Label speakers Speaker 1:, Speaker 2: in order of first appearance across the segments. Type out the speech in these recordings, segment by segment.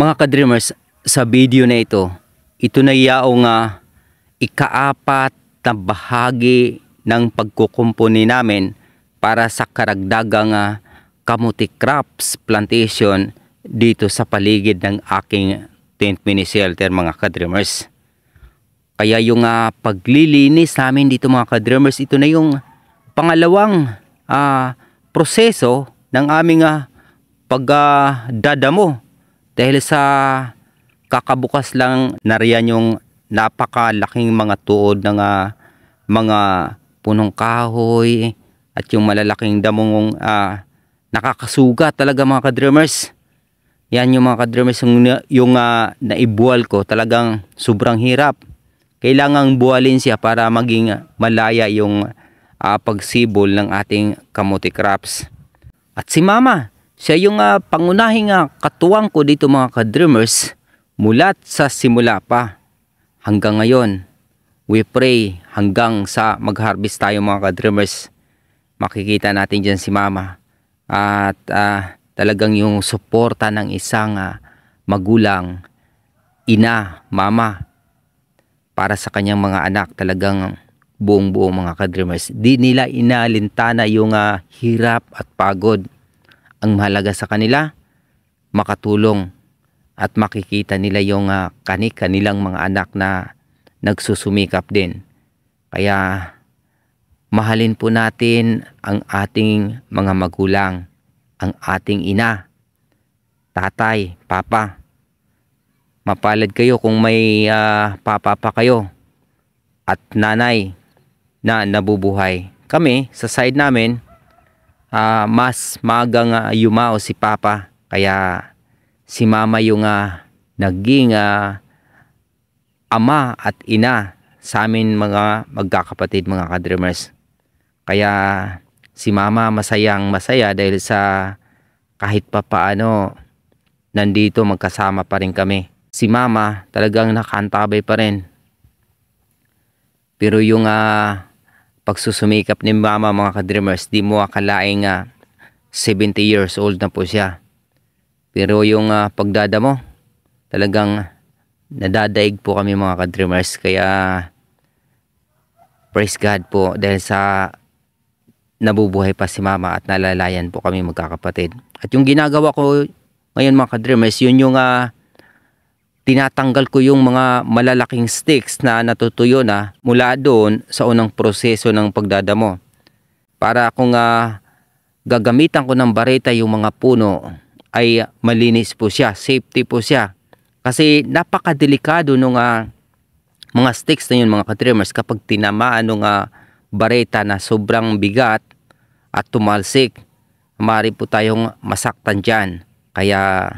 Speaker 1: Mga kadreamers, sa video na ito, ito na yaong uh, ikaapat na bahagi ng pagkukumpuni namin para sa karagdagang uh, kamuti crops plantation dito sa paligid ng aking tent mini shelter mga kadreamers. Kaya yung uh, paglilinis namin dito mga kadreamers, ito na yung pangalawang uh, proseso ng aming uh, pagdadamo. Uh, dahil sa kakabukas lang nariyan yung napakalaking mga tuod ng ah, mga punong kahoy at yung malalaking damong uh, ah, nakakasuga talaga mga kadrummers. Yan yung mga kadrummers yung, yung uh, naibuwal ko talagang sobrang hirap. Kailangan buwalin siya para maging malaya yung uh, pagsibol ng ating kamote crops. At si mama, siya yung uh, pangunahing uh, katuwang ko dito mga ka-dreamers mula sa simula pa hanggang ngayon. We pray hanggang sa mag-harvest tayo mga ka-dreamers. Makikita natin dyan si mama. At uh, talagang yung suporta ng isang uh, magulang, ina, mama para sa kanyang mga anak talagang buong-buong mga kadreamers. Di nila inalintana yung uh, hirap at pagod ang mahalaga sa kanila, makatulong at makikita nila yung uh, kani-kanilang mga anak na nagsusumikap din. Kaya mahalin po natin ang ating mga magulang, ang ating ina, tatay, papa. Mapalad kayo kung may uh, papa pa kayo at nanay na nabubuhay. Kami sa side namin uh, mas maga nga yumao si Papa kaya si Mama yung uh, naging uh, ama at ina sa amin mga magkakapatid mga kadreamers. Kaya si Mama masayang masaya dahil sa kahit pa paano nandito magkasama pa rin kami. Si Mama talagang nakantabay pa rin. Pero yung uh, pagsusumikap ni mama mga kadreamers, di mo akalaing uh, 70 years old na po siya. Pero yung uh, pagdada mo, talagang nadadaig po kami mga kadreamers. Kaya praise God po dahil sa nabubuhay pa si mama at nalalayan po kami magkakapatid. At yung ginagawa ko ngayon mga kadreamers, yun yung uh, tinatanggal ko yung mga malalaking sticks na natutuyo na mula doon sa unang proseso ng pagdadamo. Para kung uh, gagamitan ko ng bareta yung mga puno ay malinis po siya, safety po siya. Kasi napakadelikado nung uh, mga sticks na yun mga katrimmers kapag tinamaan nung uh, ah, bareta na sobrang bigat at tumalsik, maaari po tayong masaktan dyan. Kaya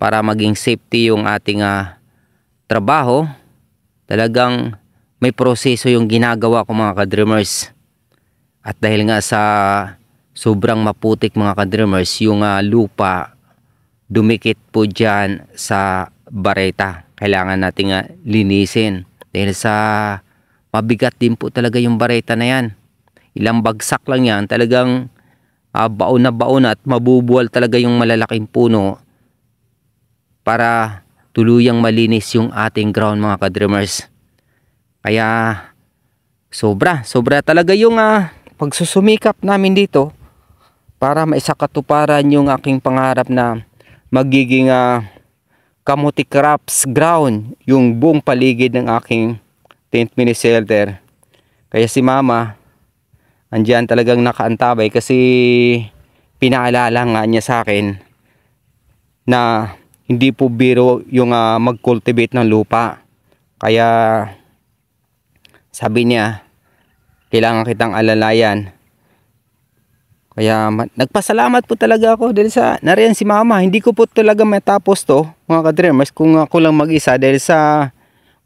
Speaker 1: para maging safety yung ating uh, trabaho, talagang may proseso yung ginagawa ko mga kadreamers. At dahil nga sa sobrang maputik mga kadreamers, yung uh, lupa dumikit po dyan sa bareta. Kailangan nating uh, linisin. Dahil sa mabigat din po talaga yung bareta na yan. Ilang bagsak lang yan, talagang uh, baon na baon at mabubuwal talaga yung malalaking puno para tuluyang malinis yung ating ground mga ka-dreamers. Kaya sobra, sobra talaga yung uh, pagsusumikap namin dito para maisakatuparan yung aking pangarap na magiging uh, ah, kamuti crops ground yung buong paligid ng aking tent mini shelter. Kaya si mama andyan talagang nakaantabay kasi pinaalala nga niya sa akin na hindi po biro yung uh, mag-cultivate ng lupa. Kaya sabi niya, kailangan kitang alalayan. Kaya nagpasalamat po talaga ako dahil sa nariyan si mama. Hindi ko po talaga matapos to mga kadremers kung ako lang mag-isa dahil sa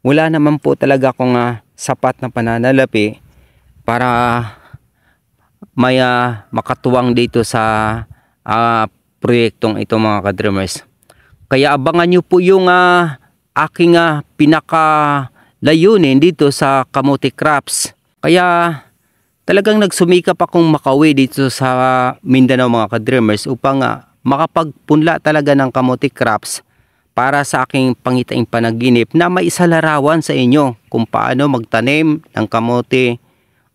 Speaker 1: wala naman po talaga akong uh, sapat na pananalapi para may uh, makatuwang dito sa uh, proyektong ito mga kadremers. Kaya abangan nyo po yung uh, aking uh, ah, pinaka dito sa kamote crops. Kaya talagang nagsumikap akong makauwi dito sa Mindanao mga kadreamers upang uh, makapagpunla talaga ng kamote crops para sa aking pangitaing panaginip na maisalarawan sa inyo kung paano magtanim ng kamote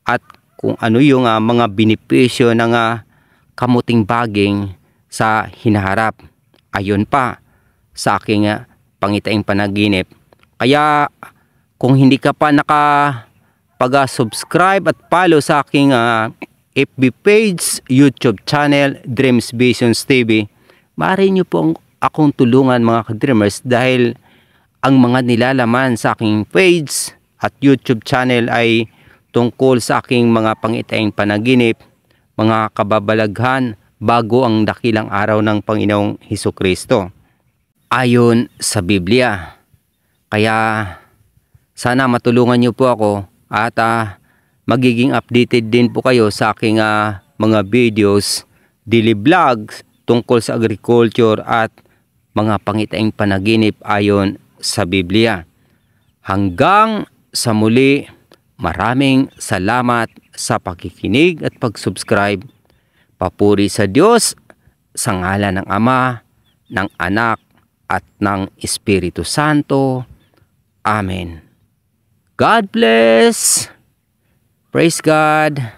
Speaker 1: at kung ano yung uh, mga benepisyo ng uh, kamuting baging sa hinaharap. Ayon pa, sa aking ah, pangitaing panaginip. Kaya kung hindi ka pa nakapag-subscribe at follow sa aking uh, ah, FB page, YouTube channel, Dreams Visions TV, maaari nyo pong akong tulungan mga ka-dreamers dahil ang mga nilalaman sa aking page at YouTube channel ay tungkol sa aking mga pangitaing panaginip, mga kababalaghan bago ang dakilang araw ng Panginoong Heso Kristo ayon sa Biblia. Kaya sana matulungan niyo po ako at uh, magiging updated din po kayo sa aking uh, mga videos, daily vlogs tungkol sa agriculture at mga pangitaing panaginip ayon sa Biblia. Hanggang sa muli, maraming salamat sa pakikinig at pag-subscribe. Papuri sa Diyos sa ngalan ng Ama, ng Anak, at ng Espiritu Santo. Amen. God bless. Praise God.